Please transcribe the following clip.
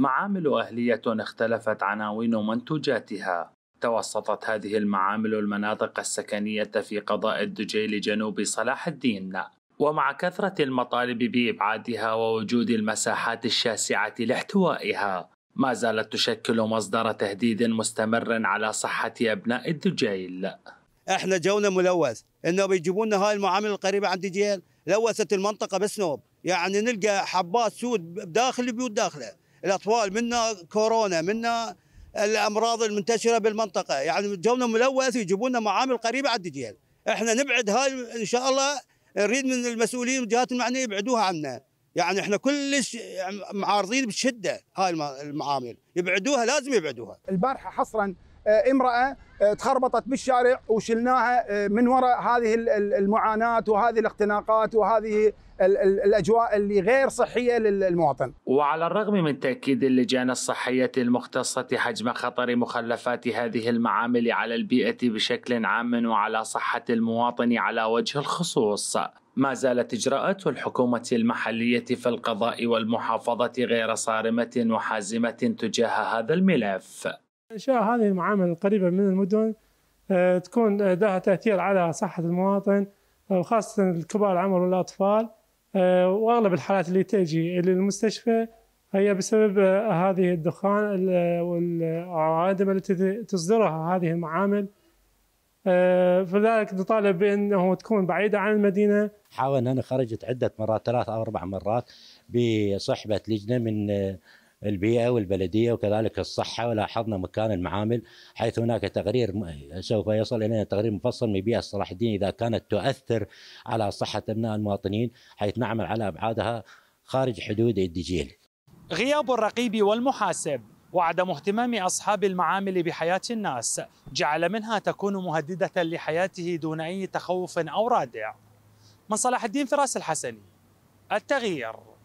معامل أهلية اختلفت عناوين منتوجاتها توسطت هذه المعامل المناطق السكنية في قضاء الدجيل جنوب صلاح الدين ومع كثرة المطالب بإبعادها ووجود المساحات الشاسعة لاحتوائها ما زالت تشكل مصدر تهديد مستمر على صحة أبناء الدجيل احنا جونا ملوث انه بيجيبوا لنا هاي المعامل القريبه عند دجيل لوثت المنطقه بسنوب يعني نلقى حبات سود داخل البيوت داخله الاطفال منا كورونا منا الامراض المنتشره بالمنطقه يعني جونا ملوث يجيبون معامل قريبه على الدجيل احنا نبعد هاي ان شاء الله نريد من المسؤولين والجهات المعنيه يبعدوها عنا يعني احنا كلش معارضين بشده هاي المعامل يبعدوها لازم يبعدوها البارحه حصرا آه، امرأة آه، تخربطت بالشارع وشلناها آه، من وراء هذه المعاناة وهذه الاختناقات وهذه الاجواء اللي غير صحيه للمواطن. وعلى الرغم من تاكيد اللجان الصحيه المختصه حجم خطر مخلفات هذه المعامل على البيئه بشكل عام وعلى صحه المواطن على وجه الخصوص، ما زالت اجراءات الحكومه المحليه في القضاء والمحافظه غير صارمه وحازمه تجاه هذا الملف. إنشاء هذه المعامل القريبة من المدن آه، تكون آه، لها تأثير على صحة المواطن آه، وخاصة الكبار العمر والأطفال وأغلب الحالات اللي تأتي للمستشفى هي بسبب هذه الدخان والعوادم التي تصدرها هذه المعامل فلذلك نطالب بانه تكون بعيده عن المدينه حاولنا انا خرجت عده مرات ثلاث او اربع مرات بصحبه لجنه من البيئة والبلدية وكذلك الصحة ولاحظنا مكان المعامل حيث هناك تقرير سوف يصل إلينا تقرير مفصل من بيئة صلاح الدين إذا كانت تؤثر على صحة أبناء المواطنين حيث نعمل على أبعادها خارج حدود الدجيل غياب الرقيب والمحاسب وعدم اهتمام أصحاب المعامل بحياة الناس جعل منها تكون مهددة لحياته دون أي تخوف أو رادع من صلاح الدين فراس الحسني التغيير